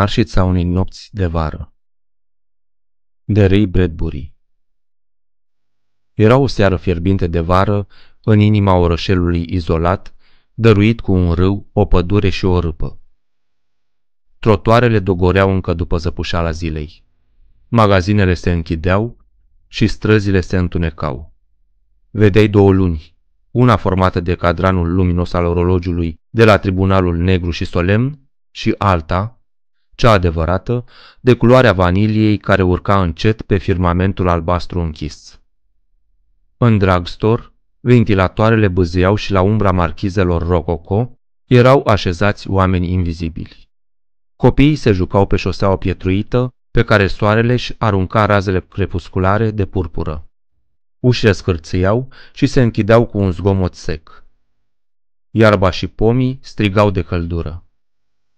Anarșița unei nopți de vară De Ray Bradbury Era o seară fierbinte de vară în inima orășelului izolat, dăruit cu un râu, o pădure și o râpă. Trotoarele dogoreau încă după zăpușala zilei. Magazinele se închideau și străzile se întunecau. Vedeai două luni, una formată de cadranul luminos al orologiului de la tribunalul negru și solemn și alta, cea adevărată, de culoarea vaniliei care urca încet pe firmamentul albastru închis. În dragstor, ventilatoarele băzeau și la umbra marchizelor rococo, erau așezați oameni invizibili. Copiii se jucau pe șoseaua pietruită, pe care soarele își arunca razele crepusculare de purpură. Ușile scârțâiau și se închideau cu un zgomot sec. Iarba și pomii strigau de căldură.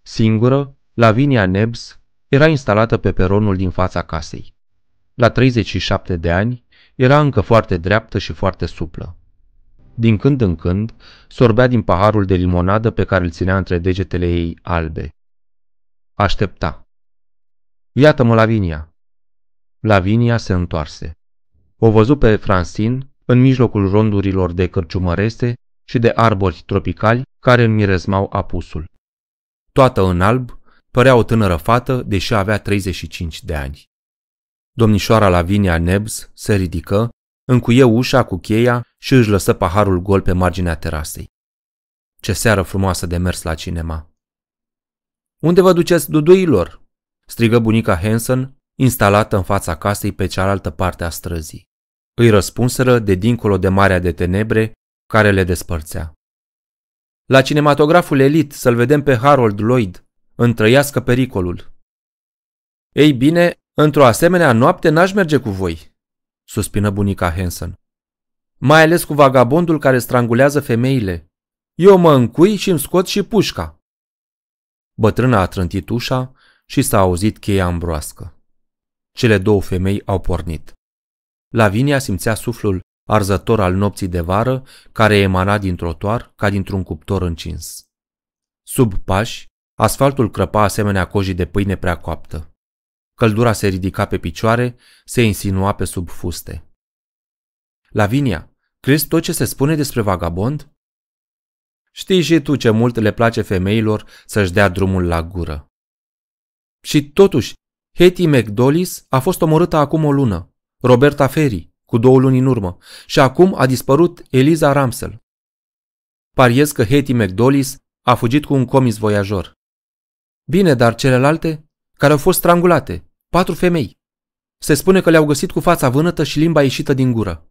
Singură, Lavinia Nebs era instalată pe peronul din fața casei. La 37 de ani, era încă foarte dreaptă și foarte suplă. Din când în când, sorbea din paharul de limonadă pe care îl ținea între degetele ei albe. Aștepta. Iată-mă, Lavinia! Lavinia se întoarse. O văzu pe Francine în mijlocul rondurilor de cărciumărese și de arbori tropicali care îmi apusul. Toată în alb, Părea o tânără fată, deși avea 35 de ani. Domnișoara Lavinia Nebs se ridică, încuie ușa cu cheia și își lăsă paharul gol pe marginea terasei. Ce seară frumoasă de mers la cinema! Unde vă duceți duduilor?" strigă bunica Hanson, instalată în fața casei pe cealaltă parte a străzii. Îi răspunseră de dincolo de marea de tenebre care le despărțea. La cinematograful elit să-l vedem pe Harold Lloyd, întrăiască pericolul. Ei bine, într-o asemenea noapte n-aș merge cu voi, suspină bunica Hanson. Mai ales cu vagabondul care strangulează femeile. Eu mă încui și îmi scot și pușca. Bătrâna a trântit ușa și s-a auzit cheia ambroască. Cele două femei au pornit. Lavinia simțea suflul arzător al nopții de vară care emana din trotuar ca dintr-un cuptor încins. Sub pași, Asfaltul crăpa asemenea cojii de pâine prea coaptă. Căldura se ridica pe picioare, se insinua pe sub fuste. Lavinia, crezi tot ce se spune despre vagabond? Știi și tu ce mult le place femeilor să-și dea drumul la gură. Și totuși, Hetty McDollis a fost omorâtă acum o lună, Roberta Ferry, cu două luni în urmă, și acum a dispărut Eliza Ramsel. Pariez că Hetty McDollis a fugit cu un comis voiajor. Bine, dar celelalte? Care au fost strangulate. Patru femei. Se spune că le-au găsit cu fața vânătă și limba ieșită din gură.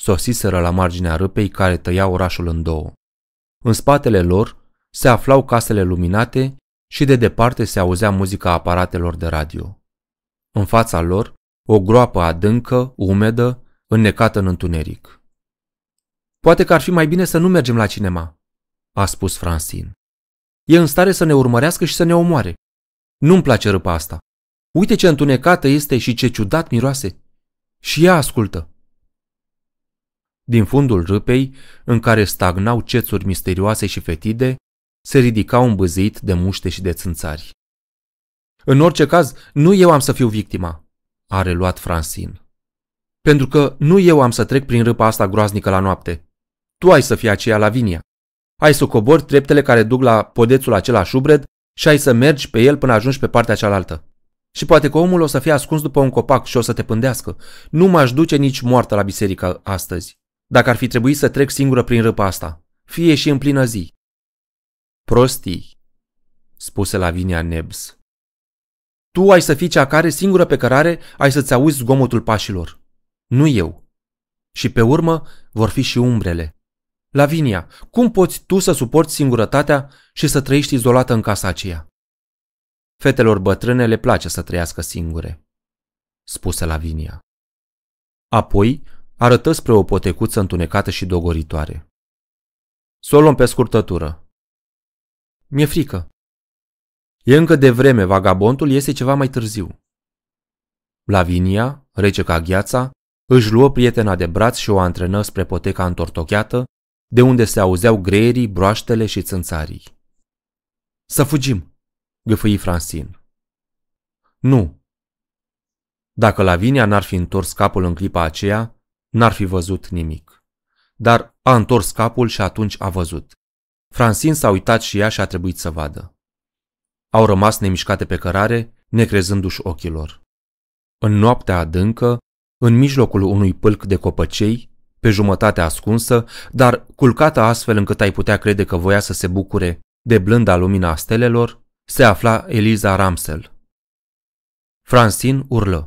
Sosiseră la marginea râpei care tăia orașul în două. În spatele lor se aflau casele luminate și de departe se auzea muzica aparatelor de radio. În fața lor, o groapă adâncă, umedă, înnecată în întuneric. Poate că ar fi mai bine să nu mergem la cinema, a spus Francine e în stare să ne urmărească și să ne omoare. Nu-mi place râpa asta. Uite ce întunecată este și ce ciudat miroase. Și ea ascultă. Din fundul râpei, în care stagnau cețuri misterioase și fetide, se ridica un băzit de muște și de țânțari. În orice caz, nu eu am să fiu victima, a reluat Francine. Pentru că nu eu am să trec prin râpa asta groaznică la noapte. Tu ai să fii aceea vinia. Ai să cobori treptele care duc la podețul acela șubred și ai să mergi pe el până ajungi pe partea cealaltă. Și poate că omul o să fie ascuns după un copac și o să te pândească. Nu m-aș duce nici moartă la biserică astăzi, dacă ar fi trebuit să trec singură prin râpa asta, fie și în plină zi. Prostii, spuse Lavinia Nebs. Tu ai să fii cea care, singură pe cărare, ai să-ți auzi zgomotul pașilor. Nu eu. Și pe urmă vor fi și umbrele. Lavinia, cum poți tu să suporți singurătatea și să trăiești izolată în casa aceea? Fetelor bătrâne le place să trăiască singure, spuse Lavinia. Apoi arătă spre o potecuță întunecată și dogoritoare. Să o luăm pe scurtătură. Mi-e frică. E încă de vreme, vagabondul iese ceva mai târziu. Lavinia, rece ca gheața, își luă prietena de braț și o antrenă spre poteca întortocheată, de unde se auzeau greierii, broaștele și țânțarii. Să fugim, gâfâi Francin. Nu. Dacă Lavinia n-ar fi întors capul în clipa aceea, n-ar fi văzut nimic. Dar a întors capul și atunci a văzut. Francin s-a uitat și ea și a trebuit să vadă. Au rămas nemișcate pe cărare, necrezându-și ochilor. În noaptea adâncă, în mijlocul unui pâlc de copăcei, pe jumătate ascunsă, dar culcată astfel încât ai putea crede că voia să se bucure de blânda lumina stelelor, se afla Eliza Ramsel. Francine urlă.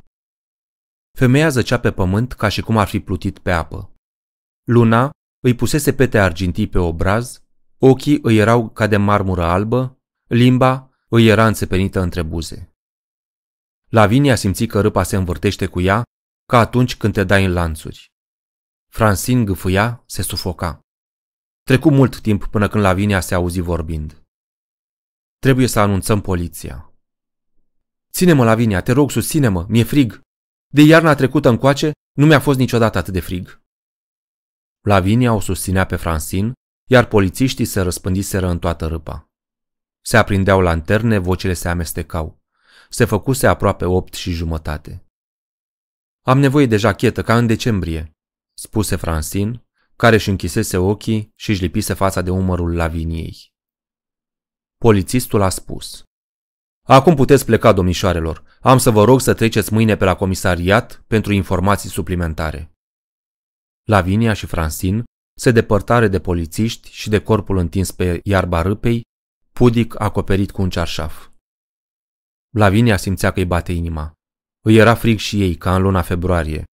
Femeia zăcea pe pământ ca și cum ar fi plutit pe apă. Luna îi pusese pete argintii pe obraz, ochii îi erau ca de marmură albă, limba îi era înțepenită între buze. Lavinia simți că râpa se învârtește cu ea, ca atunci când te dai în lanțuri. Francine gâfâia, se sufoca. Trecu mult timp până când Lavinia se auzi vorbind. Trebuie să anunțăm poliția. Ține-mă, Lavinia, te rog, susține-mă, mi-e frig. De iarna trecută încoace, nu mi-a fost niciodată atât de frig. Lavinia o susținea pe Francine, iar polițiștii se răspândiseră în toată râpa. Se aprindeau lanterne, vocile se amestecau. Se făcuse aproape opt și jumătate. Am nevoie de jachetă, ca în decembrie, spuse Francin, care își închisese ochii și își lipise fața de umărul Laviniei. Polițistul a spus. Acum puteți pleca, domnișoarelor. Am să vă rog să treceți mâine pe la comisariat pentru informații suplimentare. Lavinia și Francin se depărtare de polițiști și de corpul întins pe iarba râpei, pudic acoperit cu un cearșaf. Lavinia simțea că îi bate inima. Îi era frig și ei, ca în luna februarie,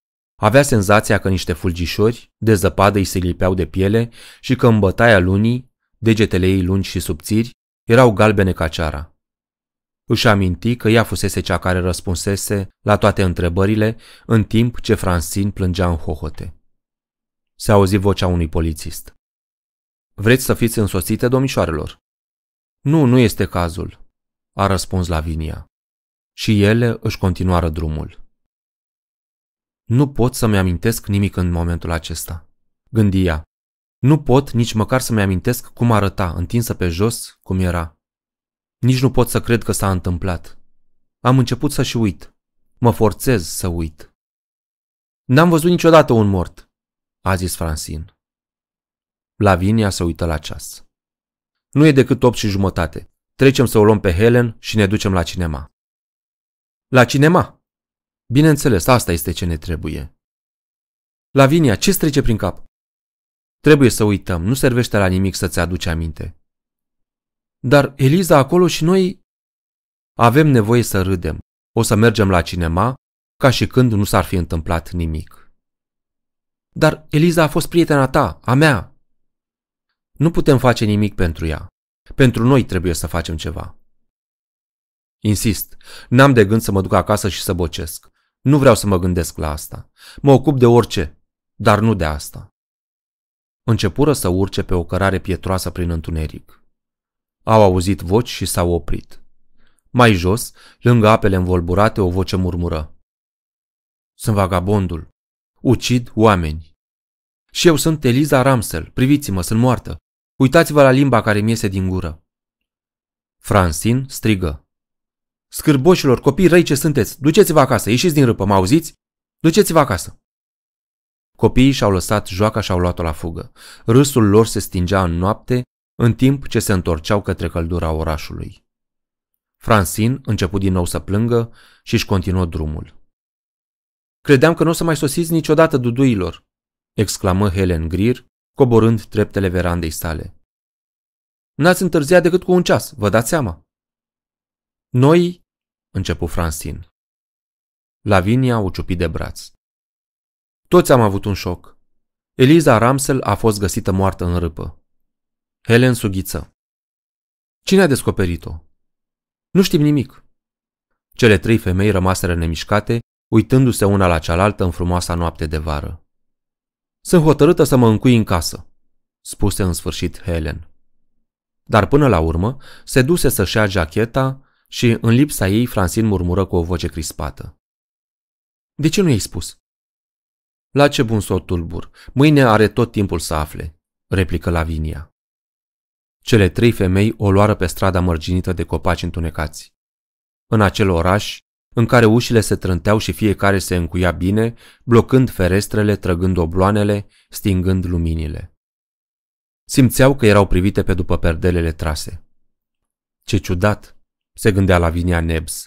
avea senzația că niște fulgișori de zăpadă îi se lipeau de piele și că în bătaia lunii, degetele ei lungi și subțiri, erau galbene ca ceara. Își aminti că ea fusese cea care răspunsese la toate întrebările în timp ce Francine plângea în hohote. Se auzi vocea unui polițist. Vreți să fiți însoțite, domnișoarelor? Nu, nu este cazul, a răspuns Lavinia. Și ele își continuară drumul. Nu pot să-mi amintesc nimic în momentul acesta. Gândia. Nu pot nici măcar să-mi amintesc cum arăta, întinsă pe jos, cum era. Nici nu pot să cred că s-a întâmplat. Am început să-și uit. Mă forțez să uit. N-am văzut niciodată un mort, a zis Francine. Lavinia se uită la ceas. Nu e decât opt și jumătate. Trecem să o luăm pe Helen și ne ducem la cinema. La cinema, Bineînțeles, asta este ce ne trebuie. Lavinia, ce trece prin cap? Trebuie să uităm, nu servește la nimic să-ți aduci aminte. Dar Eliza acolo și noi... Avem nevoie să râdem. O să mergem la cinema, ca și când nu s-ar fi întâmplat nimic. Dar Eliza a fost prietena ta, a mea. Nu putem face nimic pentru ea. Pentru noi trebuie să facem ceva. Insist, n-am de gând să mă duc acasă și să bocesc. Nu vreau să mă gândesc la asta. Mă ocup de orice, dar nu de asta. Începură să urce pe o cărare pietroasă prin întuneric. Au auzit voci și s-au oprit. Mai jos, lângă apele învolburate, o voce murmură. Sunt vagabondul. Ucid oameni. Și eu sunt Eliza Ramsel. Priviți-mă, sunt moartă. Uitați-vă la limba care mi iese din gură. Francine strigă. Scârboșilor, copii răi ce sunteți, duceți-vă acasă, ieșiți din râpă, mă auziți? Duceți-vă acasă! Copiii și-au lăsat joaca și-au luat-o la fugă. Râsul lor se stingea în noapte, în timp ce se întorceau către căldura orașului. Francine început din nou să plângă și își continuă drumul. Credeam că nu o să mai sosiți niciodată duduilor, exclamă Helen Greer, coborând treptele verandei sale. N-ați întârziat decât cu un ceas, vă dați seama. Noi începu Francine. Lavinia o ciupit de braț. Toți am avut un șoc. Eliza Ramsel a fost găsită moartă în râpă. Helen sughiță. Cine a descoperit-o? Nu știm nimic. Cele trei femei rămaseră nemișcate, uitându-se una la cealaltă în frumoasa noapte de vară. Sunt hotărâtă să mă încui în casă, spuse în sfârșit Helen. Dar până la urmă se duse să-și ia jacheta, și în lipsa ei, Francine murmură cu o voce crispată. De ce nu i-ai spus? La ce bun s o tulbur? Mâine are tot timpul să afle, replică Lavinia. Cele trei femei o luară pe strada mărginită de copaci întunecați. În acel oraș, în care ușile se trânteau și fiecare se încuia bine, blocând ferestrele, trăgând obloanele, stingând luminile. Simțeau că erau privite pe după perdelele trase. Ce ciudat! se gândea Vinia Nebs.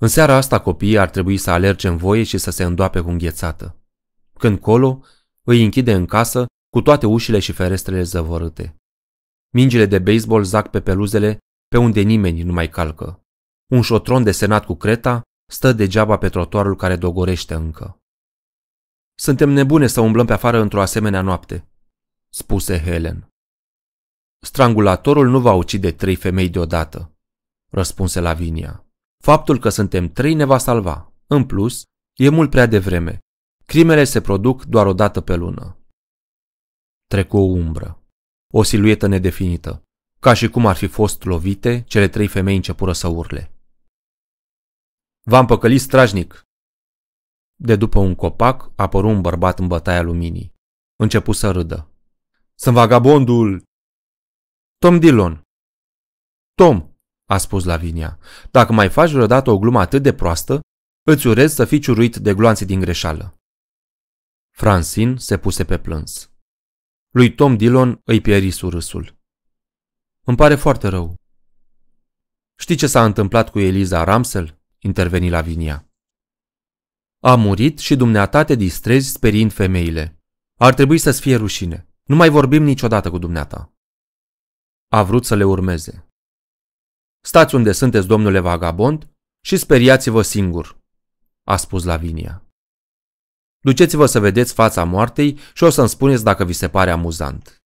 În seara asta copiii ar trebui să alerge în voie și să se îndoape cu înghețată. Când colo, îi închide în casă cu toate ușile și ferestrele zăvorâte. Mingile de baseball zac pe peluzele pe unde nimeni nu mai calcă. Un șotron desenat cu creta stă degeaba pe trotuarul care dogorește încă. Suntem nebune să umblăm pe afară într-o asemenea noapte, spuse Helen. Strangulatorul nu va ucide trei femei deodată răspunse Lavinia. Faptul că suntem trei ne va salva. În plus, e mult prea devreme. Crimele se produc doar o dată pe lună. Trecu o umbră. O siluetă nedefinită. Ca și cum ar fi fost lovite, cele trei femei începură să urle. V-am păcălit strajnic! De după un copac apăru un bărbat în bătaia luminii. Începu să râdă. Sunt vagabondul! Tom Dillon! Tom! a spus Lavinia. Dacă mai faci vreodată o glumă atât de proastă, îți urez să fii ciuruit de gloanțe din greșeală. Francine se puse pe plâns. Lui Tom Dillon îi pieri surâsul. Îmi pare foarte rău. Știi ce s-a întâmplat cu Eliza Ramsel? interveni Lavinia. A murit și dumneata te distrezi sperind femeile. Ar trebui să-ți fie rușine. Nu mai vorbim niciodată cu dumneata. A vrut să le urmeze. Stați unde sunteți, domnule vagabond, și speriați-vă singur, a spus Lavinia. Duceți-vă să vedeți fața moartei și o să-mi spuneți dacă vi se pare amuzant.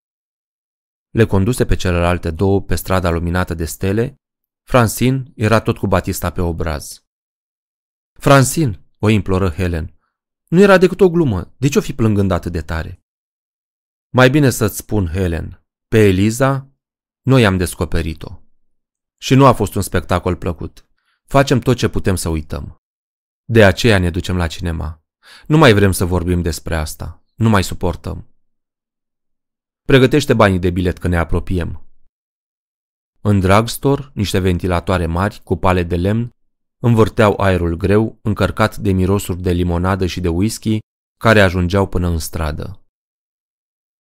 Le conduse pe celelalte două pe strada luminată de stele. Francin era tot cu Batista pe obraz. Francin, o imploră Helen, nu era decât o glumă, de ce o fi plângând atât de tare? Mai bine să-ți spun, Helen, pe Eliza, noi am descoperit-o. Și nu a fost un spectacol plăcut. Facem tot ce putem să uităm. De aceea ne ducem la cinema. Nu mai vrem să vorbim despre asta. Nu mai suportăm. Pregătește banii de bilet că ne apropiem. În drugstore, niște ventilatoare mari cu pale de lemn învârteau aerul greu, încărcat de mirosuri de limonadă și de whisky, care ajungeau până în stradă.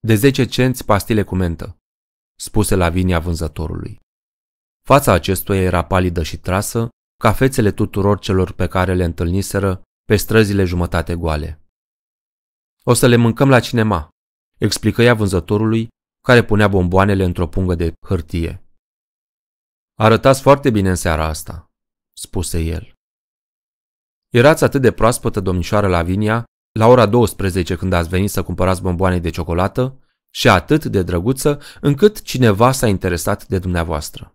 De 10 cenți pastile cu mentă, spuse Lavinia vânzătorului. Fața acestuia era palidă și trasă, ca fețele tuturor celor pe care le întâlniseră pe străzile jumătate goale. O să le mâncăm la cinema, explică ea vânzătorului, care punea bomboanele într-o pungă de hârtie. Arătați foarte bine în seara asta, spuse el. Erați atât de proaspătă, domnișoară Lavinia, la ora 12 când ați venit să cumpărați bomboane de ciocolată și atât de drăguță încât cineva s-a interesat de dumneavoastră.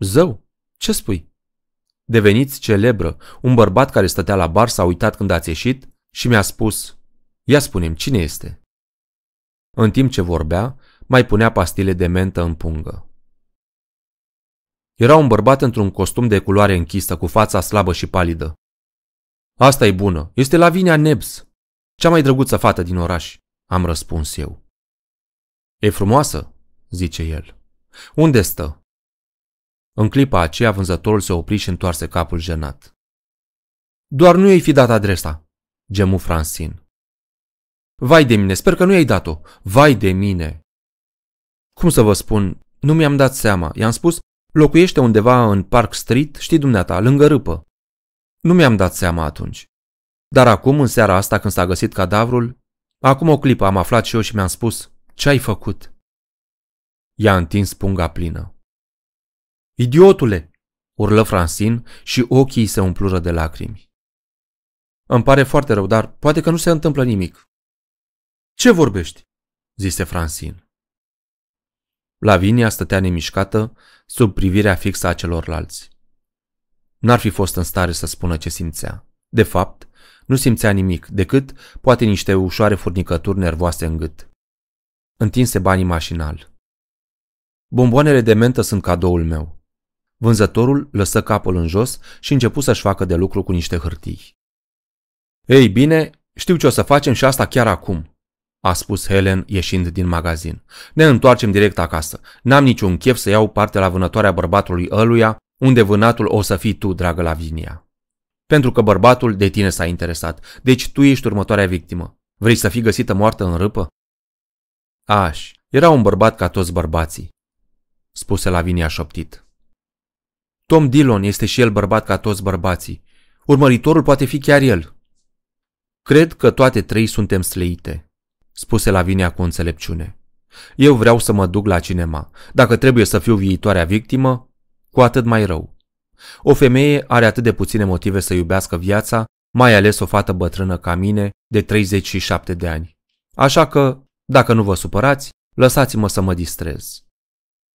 Zău, ce spui? Deveniți celebră, un bărbat care stătea la bar s-a uitat când ați ieșit și mi-a spus, ia spunem cine este. În timp ce vorbea, mai punea pastile de mentă în pungă. Era un bărbat într-un costum de culoare închisă, cu fața slabă și palidă. Asta e bună, este la vinea Nebs, cea mai drăguță fată din oraș, am răspuns eu. E frumoasă, zice el. Unde stă? În clipa aceea, vânzătorul se opri și întoarse capul jenat. Doar nu i-ai fi dat adresa, gemu Francine. Vai de mine, sper că nu i-ai dat-o. Vai de mine! Cum să vă spun, nu mi-am dat seama. I-am spus, locuiește undeva în Park Street, știi dumneata, lângă râpă. Nu mi-am dat seama atunci. Dar acum, în seara asta, când s-a găsit cadavrul, acum o clipă am aflat și eu și mi-am spus, ce ai făcut? I-a întins punga plină. Idiotule!" urlă Francin și ochii se umplură de lacrimi. Îmi pare foarte rău, dar poate că nu se întâmplă nimic. Ce vorbești? zise Francin. Lavinia stătea nemișcată sub privirea fixă a celorlalți. N-ar fi fost în stare să spună ce simțea. De fapt, nu simțea nimic, decât poate niște ușoare furnicături nervoase în gât. Întinse banii mașinal. Bomboanele de mentă sunt cadoul meu, Vânzătorul lăsă capul în jos și începu să-și facă de lucru cu niște hârtii. Ei bine, știu ce o să facem și asta chiar acum, a spus Helen ieșind din magazin. Ne întoarcem direct acasă. N-am niciun chef să iau parte la vânătoarea bărbatului ăluia, unde vânatul o să fii tu, dragă Lavinia. Pentru că bărbatul de tine s-a interesat, deci tu ești următoarea victimă. Vrei să fii găsită moartă în râpă? Aș, era un bărbat ca toți bărbații, spuse Lavinia șoptit. Tom Dillon este și el bărbat ca toți bărbații. Urmăritorul poate fi chiar el. Cred că toate trei suntem sleite, spuse Lavinia cu înțelepciune. Eu vreau să mă duc la cinema. Dacă trebuie să fiu viitoarea victimă, cu atât mai rău. O femeie are atât de puține motive să iubească viața, mai ales o fată bătrână ca mine, de 37 de ani. Așa că, dacă nu vă supărați, lăsați-mă să mă distrez.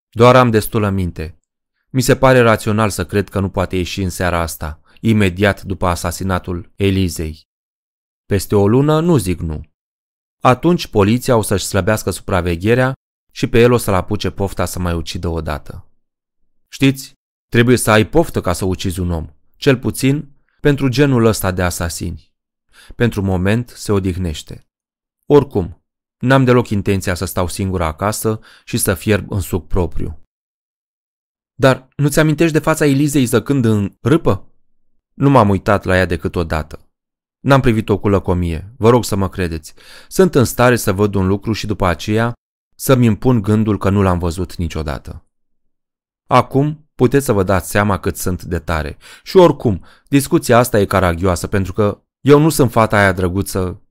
Doar am destulă minte, mi se pare rațional să cred că nu poate ieși în seara asta, imediat după asasinatul Elizei. Peste o lună nu zic nu. Atunci poliția o să-și slăbească supravegherea și pe el o să-l apuce pofta să mai ucidă o dată. Știți, trebuie să ai poftă ca să ucizi un om, cel puțin pentru genul ăsta de asasini. Pentru moment se odihnește. Oricum, n-am deloc intenția să stau singură acasă și să fierb în suc propriu. Dar nu-ți amintești de fața Elizei zăcând în râpă? Nu m-am uitat la ea decât o dată. N-am privit-o cu lăcomie, vă rog să mă credeți. Sunt în stare să văd un lucru și după aceea să-mi impun gândul că nu l-am văzut niciodată. Acum puteți să vă dați seama cât sunt de tare. Și oricum, discuția asta e caragioasă pentru că eu nu sunt fata aia drăguță.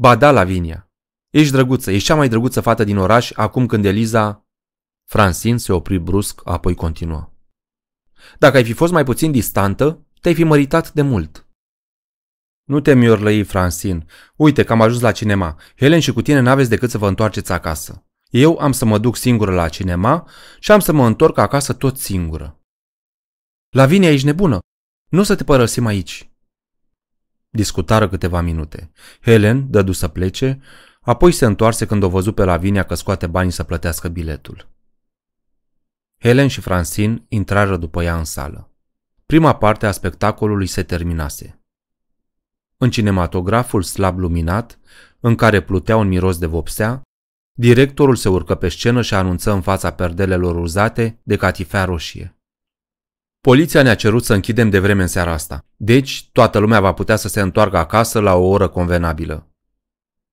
Ba da, Lavinia. Ești drăguță, ești cea mai drăguță fată din oraș acum când Eliza Francine se opri brusc, apoi continuă. Dacă ai fi fost mai puțin distantă, te-ai fi măritat de mult. Nu te miorlăi, Francine. Uite că am ajuns la cinema. Helen și cu tine n-aveți decât să vă întoarceți acasă. Eu am să mă duc singură la cinema și am să mă întorc acasă tot singură. Lavinia, ești nebună. Nu să te părăsim aici. Discutară câteva minute. Helen dădu să plece, apoi se întoarse când o văzu pe Lavinia că scoate banii să plătească biletul. Helen și Francine intrară după ea în sală. Prima parte a spectacolului se terminase. În cinematograful slab luminat, în care plutea un miros de vopsea, directorul se urcă pe scenă și anunță în fața perdelelor uzate de catifea roșie. Poliția ne-a cerut să închidem de vreme în seara asta, deci toată lumea va putea să se întoarcă acasă la o oră convenabilă.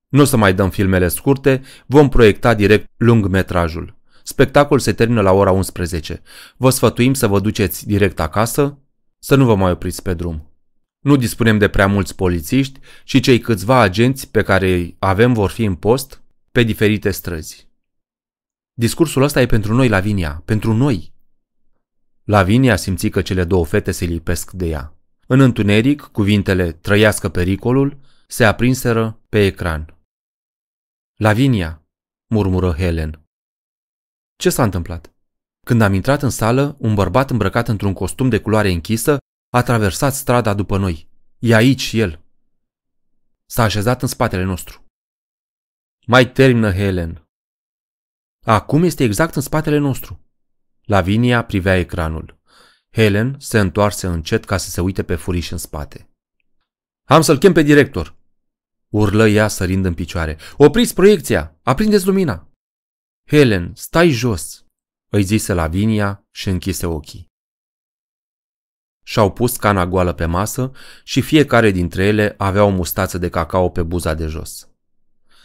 Nu o să mai dăm filmele scurte, vom proiecta direct lungmetrajul. Spectacolul se termină la ora 11. Vă sfătuim să vă duceți direct acasă, să nu vă mai opriți pe drum. Nu dispunem de prea mulți polițiști și cei câțiva agenți pe care îi avem vor fi în post pe diferite străzi. Discursul ăsta e pentru noi, Lavinia, pentru noi. Lavinia simți că cele două fete se lipesc de ea. În întuneric, cuvintele trăiască pericolul se aprinseră pe ecran. Lavinia, murmură Helen. Ce s-a întâmplat? Când am intrat în sală, un bărbat îmbrăcat într-un costum de culoare închisă a traversat strada după noi. E aici el. S-a așezat în spatele nostru. Mai termină Helen. Acum este exact în spatele nostru. Lavinia privea ecranul. Helen se întoarse încet ca să se uite pe furiș în spate. Am să-l chem pe director, urlă ea sărind în picioare. Opriți proiecția! Aprindeți lumina! Helen, stai jos!" îi zise Lavinia și închise ochii. Și-au pus cana goală pe masă și fiecare dintre ele avea o mustață de cacao pe buza de jos.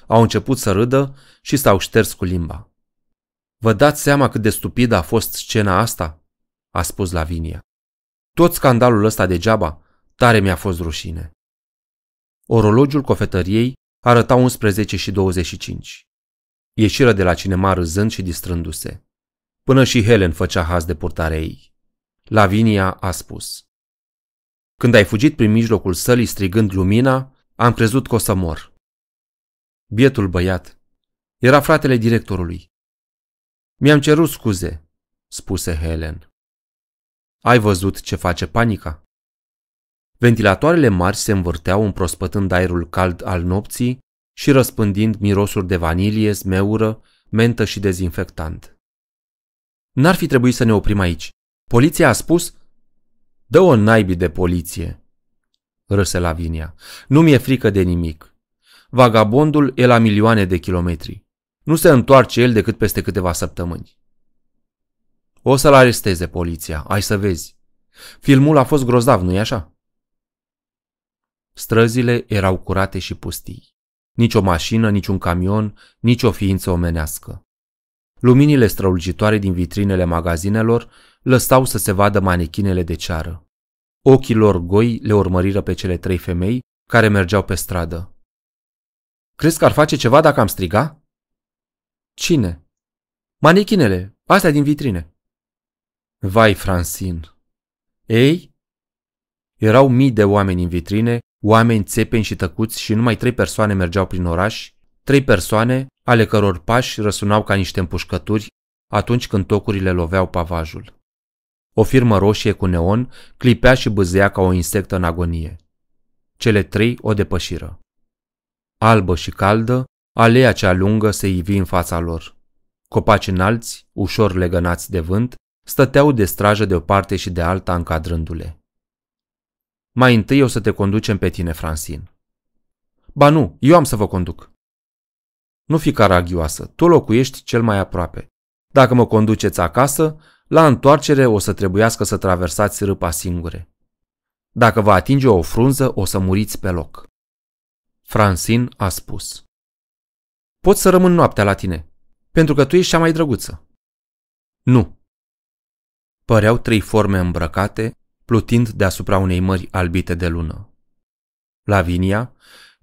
Au început să râdă și s-au șters cu limba. Vă dați seama cât de stupidă a fost scena asta?" a spus Lavinia. Tot scandalul ăsta degeaba, tare mi-a fost rușine. Orologiul cofetăriei arăta 11 și 25. Ieșiră de la cinema râzând și distrându-se. Până și Helen făcea haz de purtarea ei. Lavinia a spus. Când ai fugit prin mijlocul sălii strigând lumina, am crezut că o să mor. Bietul băiat. Era fratele directorului. Mi-am cerut scuze, spuse Helen. Ai văzut ce face panica? Ventilatoarele mari se învârteau împrospătând aerul cald al nopții și răspândind mirosuri de vanilie, zmeură, mentă și dezinfectant. N-ar fi trebuit să ne oprim aici. Poliția a spus Dă o naibii de poliție, râse Lavinia. Nu mi-e frică de nimic. Vagabondul e la milioane de kilometri. Nu se întoarce el decât peste câteva săptămâni. O să-l aresteze poliția, ai să vezi. Filmul a fost grozav, nu-i așa? Străzile erau curate și pustii nici o mașină, nici un camion, nici o ființă omenească. Luminile strălucitoare din vitrinele magazinelor lăsau să se vadă manechinele de ceară. Ochii lor goi le urmăriră pe cele trei femei care mergeau pe stradă. Crezi că ar face ceva dacă am striga? Cine? Manechinele, astea din vitrine. Vai, Francin! Ei? Erau mii de oameni în vitrine Oameni țepeni și tăcuți și numai trei persoane mergeau prin oraș, trei persoane ale căror pași răsunau ca niște împușcături atunci când tocurile loveau pavajul. O firmă roșie cu neon clipea și bâzea ca o insectă în agonie. Cele trei o depășiră. Albă și caldă, aleea cea lungă se ivi în fața lor. Copaci înalți, ușor legănați de vânt, stăteau de strajă de o parte și de alta încadrându-le. Mai întâi o să te conducem pe tine, Francin. Ba nu, eu am să vă conduc. Nu fi caragioasă, tu locuiești cel mai aproape. Dacă mă conduceți acasă, la întoarcere o să trebuiască să traversați râpa singure. Dacă vă atinge o frunză, o să muriți pe loc. Francin a spus. Pot să rămân noaptea la tine, pentru că tu ești cea mai drăguță. Nu. Păreau trei forme îmbrăcate, plutind deasupra unei mări albite de lună. Lavinia,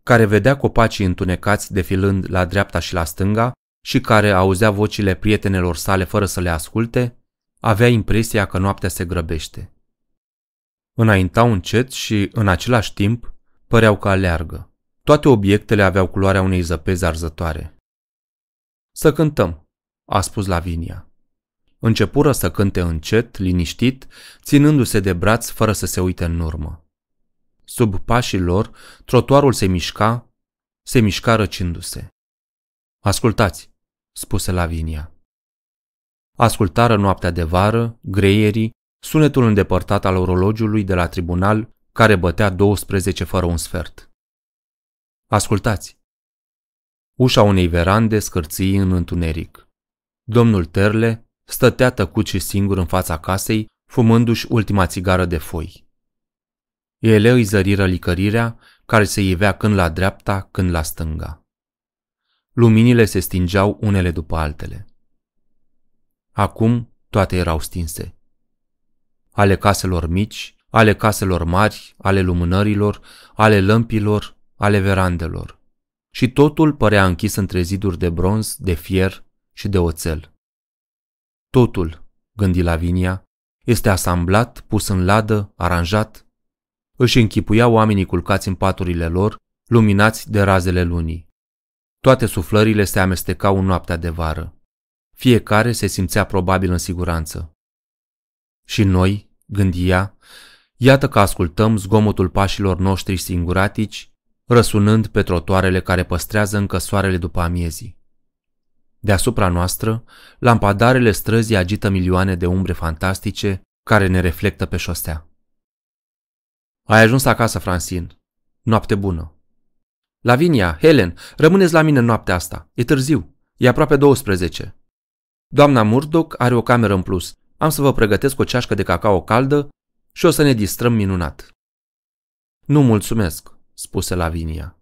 care vedea copacii întunecați defilând la dreapta și la stânga și care auzea vocile prietenelor sale fără să le asculte, avea impresia că noaptea se grăbește. Înaintau încet și, în același timp, păreau că aleargă. Toate obiectele aveau culoarea unei zăpezi arzătoare. Să cântăm, a spus Lavinia. Începură să cânte încet, liniștit, ținându-se de braț fără să se uite în urmă. Sub pașii lor, trotuarul se mișca, se mișca răcindu-se. Ascultați, spuse Lavinia. Ascultară noaptea de vară, greierii, sunetul îndepărtat al orologiului de la tribunal care bătea 12 fără un sfert. Ascultați! Ușa unei verande scârții în întuneric. Domnul Terle stătea tăcut și singur în fața casei, fumându-și ultima țigară de foi. Ele îi zăriră licărirea, care se ivea când la dreapta, când la stânga. Luminile se stingeau unele după altele. Acum toate erau stinse. Ale caselor mici, ale caselor mari, ale lumânărilor, ale lămpilor, ale verandelor. Și totul părea închis între ziduri de bronz, de fier și de oțel. Totul, gândi Lavinia, este asamblat, pus în ladă, aranjat. Își închipuia oamenii culcați în paturile lor, luminați de razele lunii. Toate suflările se amestecau în noaptea de vară. Fiecare se simțea probabil în siguranță. Și noi, gândia, iată că ascultăm zgomotul pașilor noștri singuratici, răsunând pe trotoarele care păstrează încă soarele după amiezii. Deasupra noastră, lampadarele străzii agită milioane de umbre fantastice care ne reflectă pe șosea. Ai ajuns acasă, Francine. Noapte bună. Lavinia, Helen, rămâneți la mine noaptea asta. E târziu. E aproape 12. Doamna Murdoc are o cameră în plus. Am să vă pregătesc o ceașcă de cacao caldă și o să ne distrăm minunat. Nu mulțumesc, spuse Lavinia.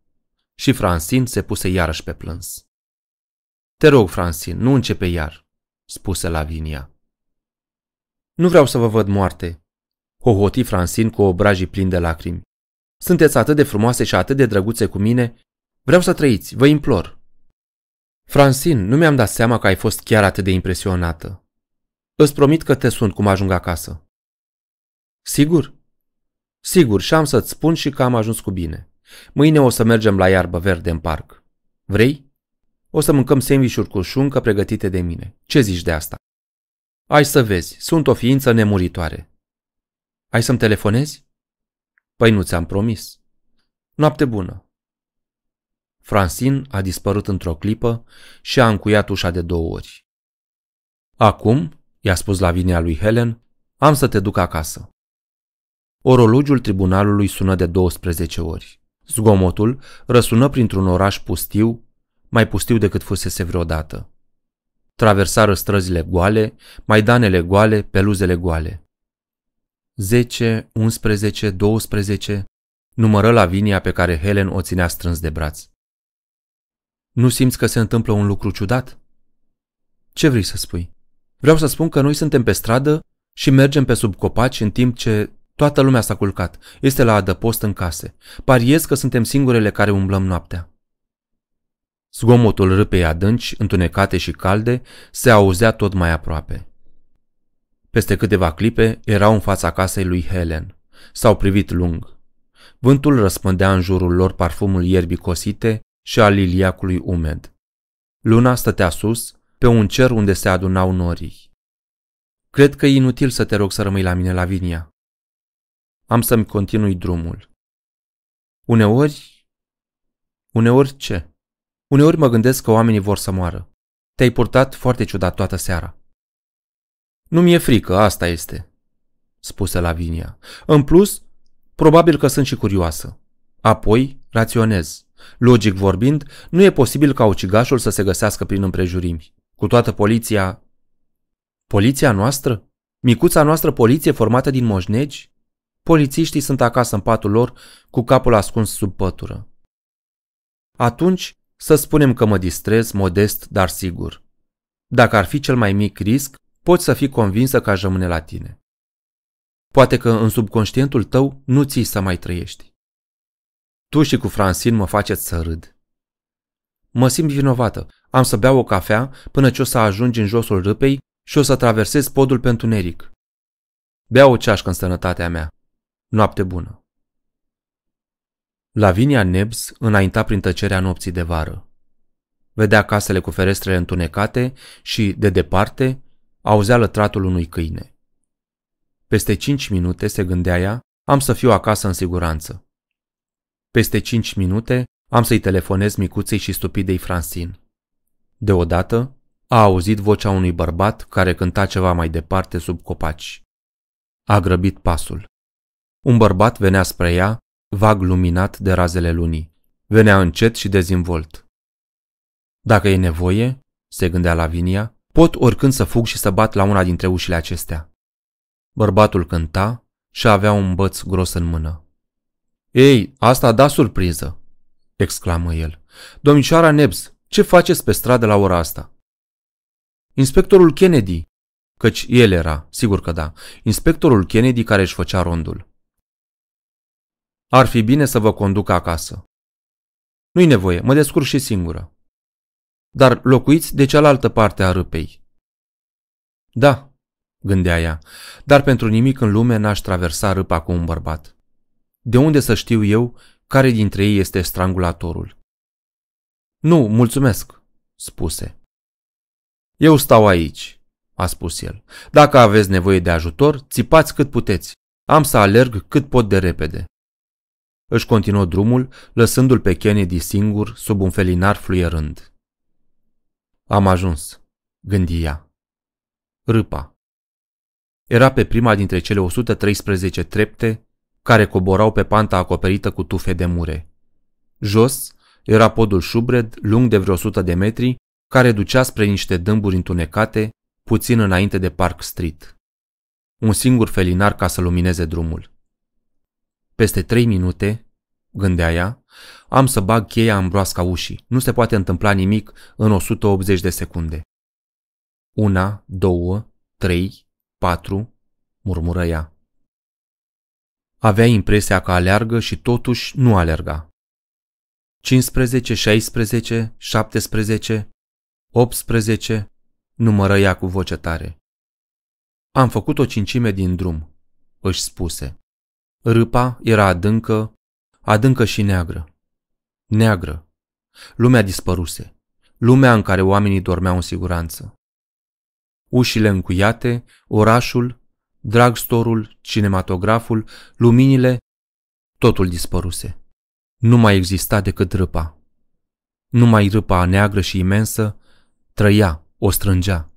Și Francine se puse iarăși pe plâns. Te rog, Francine, nu începe iar, spuse Lavinia. Nu vreau să vă văd moarte, hohoti Francin cu obrajii plini de lacrimi. Sunteți atât de frumoase și atât de drăguțe cu mine. Vreau să trăiți, vă implor. Francin, nu mi-am dat seama că ai fost chiar atât de impresionată. Îți promit că te sunt cum ajung acasă. Sigur? Sigur, și am să-ți spun și că am ajuns cu bine. Mâine o să mergem la iarbă verde în parc. Vrei? O să mâncăm sandvișuri cu șuncă pregătite de mine. Ce zici de asta? Ai să vezi, sunt o ființă nemuritoare. Ai să-mi telefonezi? Păi nu ți-am promis. Noapte bună. Francine a dispărut într-o clipă și a încuiat ușa de două ori. Acum, i-a spus la vinea lui Helen, am să te duc acasă. Orologiul tribunalului sună de 12 ori. Zgomotul răsună printr-un oraș pustiu, mai pustiu decât fusese vreodată. Traversară străzile goale, maidanele goale, peluzele goale. 10, 11, 12, numără la vinia pe care Helen o ținea strâns de braț. Nu simți că se întâmplă un lucru ciudat? Ce vrei să spui? Vreau să spun că noi suntem pe stradă și mergem pe sub copaci în timp ce toată lumea s-a culcat, este la adăpost în case. Pariez că suntem singurele care umblăm noaptea. Zgomotul râpei adânci, întunecate și calde, se auzea tot mai aproape. Peste câteva clipe erau în fața casei lui Helen. S-au privit lung. Vântul răspândea în jurul lor parfumul ierbii cosite și al liliacului umed. Luna stătea sus, pe un cer unde se adunau norii. Cred că e inutil să te rog să rămâi la mine, vinia. Am să-mi continui drumul. Uneori... Uneori ce? Uneori mă gândesc că oamenii vor să moară. Te-ai purtat foarte ciudat toată seara. Nu mi-e frică, asta este, spuse Lavinia. În plus, probabil că sunt și curioasă. Apoi, raționez. Logic vorbind, nu e posibil ca ucigașul să se găsească prin împrejurimi. Cu toată poliția... Poliția noastră? Micuța noastră poliție formată din moșnegi? Polițiștii sunt acasă în patul lor, cu capul ascuns sub pătură. Atunci, să spunem că mă distrez, modest, dar sigur. Dacă ar fi cel mai mic risc, poți să fii convinsă că aș rămâne la tine. Poate că în subconștientul tău nu ții să mai trăiești. Tu și cu Francine mă faceți să râd. Mă simt vinovată. Am să beau o cafea până ce o să ajungi în josul râpei și o să traversez podul pentru neric. Bea o ceașcă în sănătatea mea. Noapte bună. Lavinia Nebs înainta prin tăcerea nopții de vară. Vedea casele cu ferestrele întunecate și, de departe, auzea lătratul unui câine. Peste cinci minute, se gândea ea, am să fiu acasă în siguranță. Peste cinci minute am să-i telefonez micuței și stupidei Francine. Deodată a auzit vocea unui bărbat care cânta ceva mai departe sub copaci. A grăbit pasul. Un bărbat venea spre ea, vag luminat de razele lunii. Venea încet și dezinvolt. Dacă e nevoie, se gândea Lavinia, pot oricând să fug și să bat la una dintre ușile acestea. Bărbatul cânta și avea un băț gros în mână. Ei, asta da surpriză!" exclamă el. Domnișoara Nebs, ce faceți pe stradă la ora asta?" Inspectorul Kennedy!" Căci el era, sigur că da, inspectorul Kennedy care își făcea rondul. Ar fi bine să vă conduc acasă. Nu-i nevoie, mă descurc și singură. Dar locuiți de cealaltă parte a râpei. Da, gândea ea, dar pentru nimic în lume n-aș traversa râpa cu un bărbat. De unde să știu eu care dintre ei este strangulatorul? Nu, mulțumesc, spuse. Eu stau aici, a spus el. Dacă aveți nevoie de ajutor, țipați cât puteți. Am să alerg cât pot de repede. Își continuă drumul, lăsându-l pe Kennedy singur sub un felinar fluierând. Am ajuns, gândi ea. Râpa. Era pe prima dintre cele 113 trepte care coborau pe panta acoperită cu tufe de mure. Jos era podul șubred, lung de vreo 100 de metri, care ducea spre niște dâmburi întunecate, puțin înainte de Park Street. Un singur felinar ca să lumineze drumul. Peste trei minute, gândea ea, am să bag cheia în broasca ușii. Nu se poate întâmpla nimic în 180 de secunde. Una, două, trei, patru, murmură ea. Avea impresia că aleargă și totuși nu alerga. 15, 16, 17, 18, numără ea cu voce tare. Am făcut o cincime din drum, își spuse. Râpa era adâncă, adâncă și neagră. Neagră. Lumea dispăruse. Lumea în care oamenii dormeau în siguranță. Ușile încuiate, orașul, dragstorul, cinematograful, luminile, totul dispăruse. Nu mai exista decât râpa. Numai râpa neagră și imensă trăia, o strângea.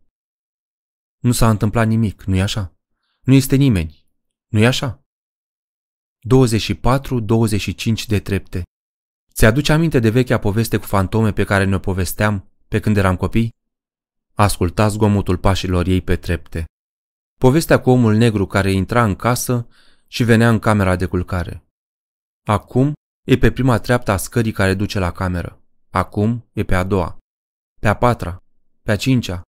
Nu s-a întâmplat nimic, nu-i așa? Nu este nimeni, nu-i așa? 24-25 de trepte. Ți-aduce aminte de vechea poveste cu fantome pe care ne-o povesteam pe când eram copii? Asculta zgomotul pașilor ei pe trepte. Povestea cu omul negru care intra în casă și venea în camera de culcare. Acum e pe prima treaptă a scării care duce la cameră. Acum e pe a doua, pe a patra, pe a cincea.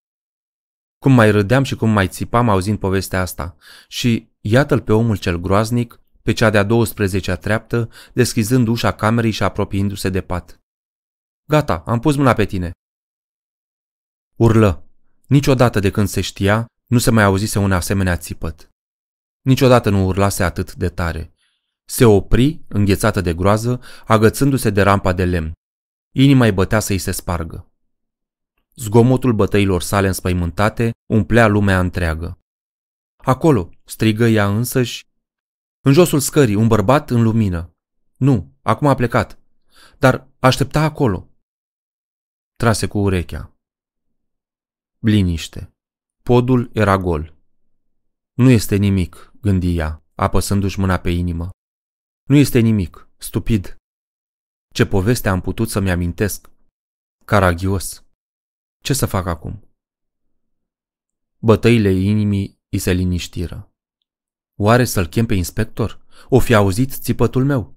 Cum mai râdeam și cum mai țipam auzind povestea asta și iată-l pe omul cel groaznic pe cea de-a 12-a treaptă, deschizând ușa camerei și apropiindu-se de pat. Gata, am pus mâna pe tine. Urlă. Niciodată de când se știa, nu se mai auzise un asemenea țipăt. Niciodată nu urlase atât de tare. Se opri, înghețată de groază, agățându-se de rampa de lemn. Inima îi bătea să-i se spargă. Zgomotul bătăilor sale înspăimântate umplea lumea întreagă. Acolo, strigă ea însăși, în josul scării, un bărbat în lumină. Nu, acum a plecat. Dar aștepta acolo. Trase cu urechea. Liniște. Podul era gol. Nu este nimic, gândi ea, apăsându-și mâna pe inimă. Nu este nimic, stupid. Ce poveste am putut să-mi amintesc. Caragios. Ce să fac acum? Bătăile inimii îi se liniștiră. Oare să-l chem pe inspector? O fi auzit țipătul meu?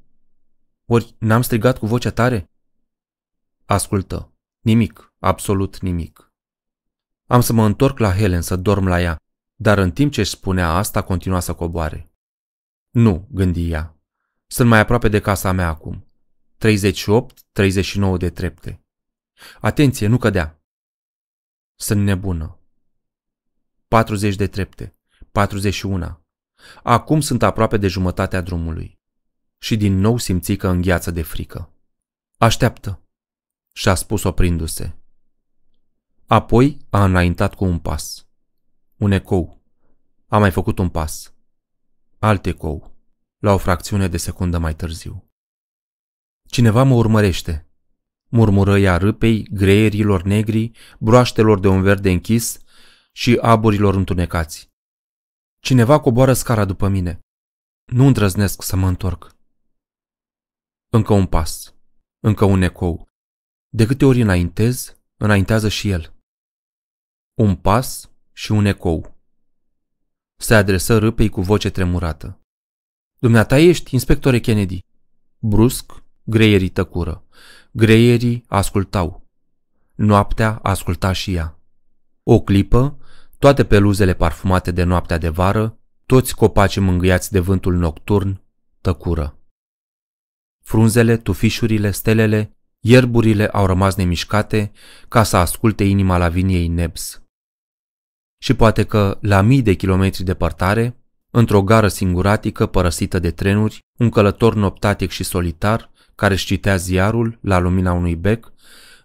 Ori n-am strigat cu vocea tare? Ascultă. Nimic, absolut nimic. Am să mă întorc la Helen să dorm la ea, dar în timp ce își spunea asta, continua să coboare. Nu, gândi ea. Sunt mai aproape de casa mea acum. 38-39 de trepte. Atenție, nu cădea. Sunt nebună. 40 de trepte. 41. Acum sunt aproape de jumătatea drumului. Și din nou simți că îngheață de frică. Așteaptă, și-a spus oprindu-se. Apoi a înaintat cu un pas. Un ecou. A mai făcut un pas. Alt ecou. La o fracțiune de secundă mai târziu. Cineva mă urmărește, murmură ea râpei, greierilor negri, broaștelor de un verde închis și aburilor întunecați. Cineva coboară scara după mine. Nu îndrăznesc să mă întorc. Încă un pas. Încă un ecou. De câte ori înaintez, înaintează și el. Un pas și un ecou. Se adresă râpei cu voce tremurată. Dumneata ești, inspectore Kennedy. Brusc, greierii tăcură. Greierii ascultau. Noaptea asculta și ea. O clipă toate peluzele parfumate de noaptea de vară, toți copacii mângâiați de vântul nocturn, tăcură. Frunzele, tufișurile, stelele, ierburile au rămas nemișcate ca să asculte inima la viniei Nebs. Și poate că, la mii de kilometri departare, într-o gară singuratică părăsită de trenuri, un călător noptatic și solitar, care își citea ziarul la lumina unui bec,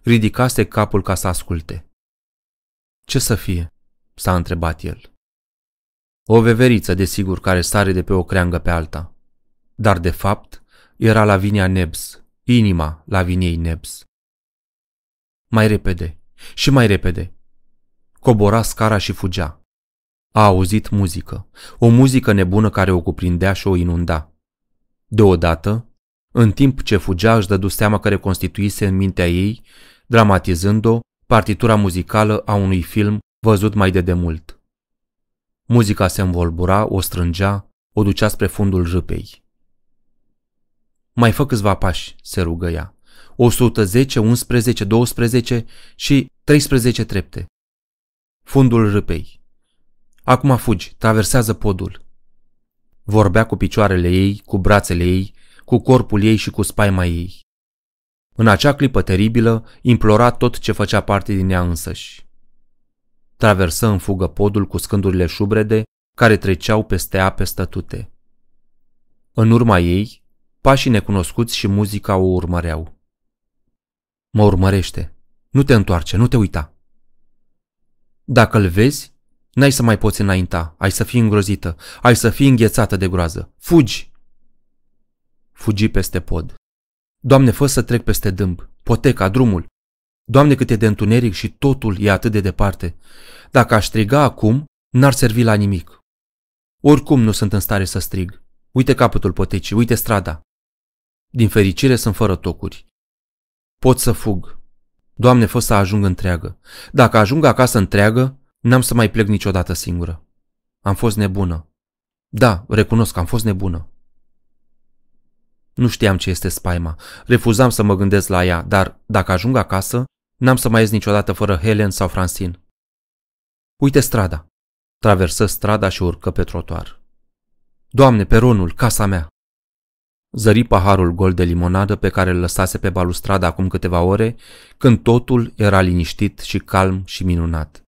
ridicase capul ca să asculte. Ce să fie? s-a întrebat el. O veveriță, desigur, care sare de pe o creangă pe alta. Dar, de fapt, era Lavinia Nebs, inima Laviniei Nebs. Mai repede și mai repede. Cobora scara și fugea. A auzit muzică, o muzică nebună care o cuprindea și o inunda. Deodată, în timp ce fugea, își dădu seama că reconstituise în mintea ei, dramatizând-o, partitura muzicală a unui film văzut mai de demult. Muzica se învolbura, o strângea, o ducea spre fundul jâpei. Mai fă câțiva pași, se rugă ea. 110, 11, 12 și 13 trepte. Fundul râpei. Acum fugi, traversează podul. Vorbea cu picioarele ei, cu brațele ei, cu corpul ei și cu spaima ei. În acea clipă teribilă, implora tot ce făcea parte din ea însăși. Traversă în fugă podul cu scândurile șubrede care treceau peste ape stătute. În urma ei, pașii necunoscuți și muzica o urmăreau. Mă urmărește. Nu te întoarce, nu te uita. Dacă îl vezi, n-ai să mai poți înainta, ai să fii îngrozită, ai să fii înghețată de groază. Fugi! Fugi peste pod. Doamne, fă să trec peste dâmb, poteca, drumul. Doamne cât e de întuneric și totul e atât de departe. Dacă aș striga acum, n-ar servi la nimic. Oricum nu sunt în stare să strig. Uite capătul potecii, uite strada. Din fericire sunt fără tocuri. Pot să fug. Doamne, fost să ajung întreagă. Dacă ajung acasă întreagă, n-am să mai plec niciodată singură. Am fost nebună. Da, recunosc că am fost nebună. Nu știam ce este spaima. Refuzam să mă gândesc la ea, dar dacă ajung acasă, N-am să mai ies niciodată fără Helen sau Francine. Uite strada. Traversă strada și urcă pe trotuar. Doamne, peronul, casa mea! Zări paharul gol de limonadă pe care îl lăsase pe balustrada acum câteva ore, când totul era liniștit și calm și minunat.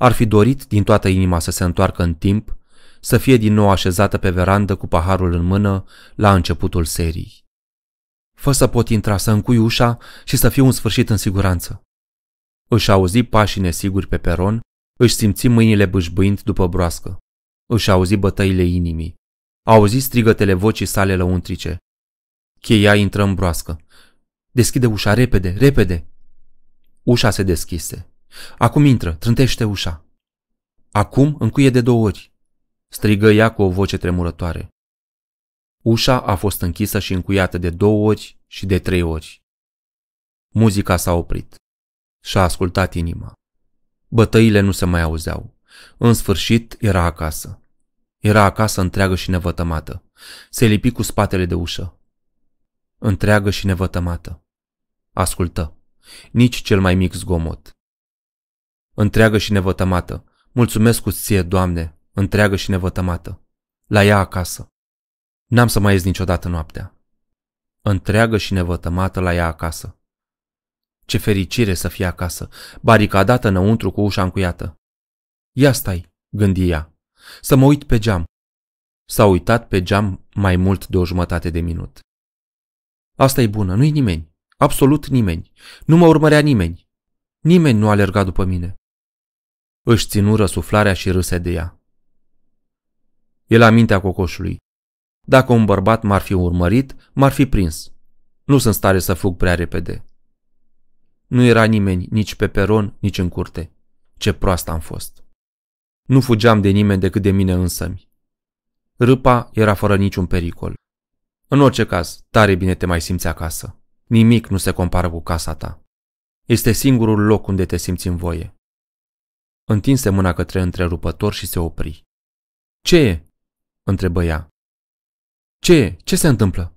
Ar fi dorit din toată inima să se întoarcă în timp, să fie din nou așezată pe verandă cu paharul în mână la începutul serii fă să pot intra, să încui ușa și să fiu în sfârșit în siguranță. Își auzi pașii nesiguri pe peron, își simți mâinile bâșbâind după broască. Își auzi bătăile inimii. Auzi strigătele vocii sale lăuntrice. Cheia intră în broască. Deschide ușa repede, repede! Ușa se deschise. Acum intră, trântește ușa. Acum încuie de două ori. Strigă ea cu o voce tremurătoare. Ușa a fost închisă și încuiată de două ori și de trei ori. Muzica s-a oprit. Și-a ascultat inima. Bătăile nu se mai auzeau. În sfârșit era acasă. Era acasă întreagă și nevătămată. Se lipi cu spatele de ușă. Întreagă și nevătămată. Ascultă. Nici cel mai mic zgomot. Întreagă și nevătămată. Mulțumesc cu ție, Doamne, întreagă și nevătămată. La ea acasă. N-am să mai ies niciodată noaptea. Întreagă și nevătămată la ea acasă. Ce fericire să fie acasă, baricadată înăuntru cu ușa încuiată. Ia stai, gândi ea, să mă uit pe geam. S-a uitat pe geam mai mult de o jumătate de minut. Asta e bună, nu-i nimeni, absolut nimeni, nu mă urmărea nimeni. Nimeni nu alerga după mine. Își ținu răsuflarea și râse de ea. E la mintea cocoșului, dacă un bărbat m-ar fi urmărit, m-ar fi prins. Nu sunt stare să fug prea repede. Nu era nimeni nici pe peron, nici în curte. Ce proastă am fost. Nu fugeam de nimeni decât de mine însămi. Râpa era fără niciun pericol. În orice caz, tare bine te mai simți acasă. Nimic nu se compară cu casa ta. Este singurul loc unde te simți în voie. Întinse mâna către întrerupător și se opri. Ce e?" întrebă ea. Ce e? Ce se întâmplă?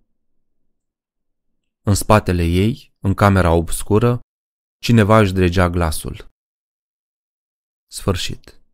În spatele ei, în camera obscură, cineva își dregea glasul. Sfârșit.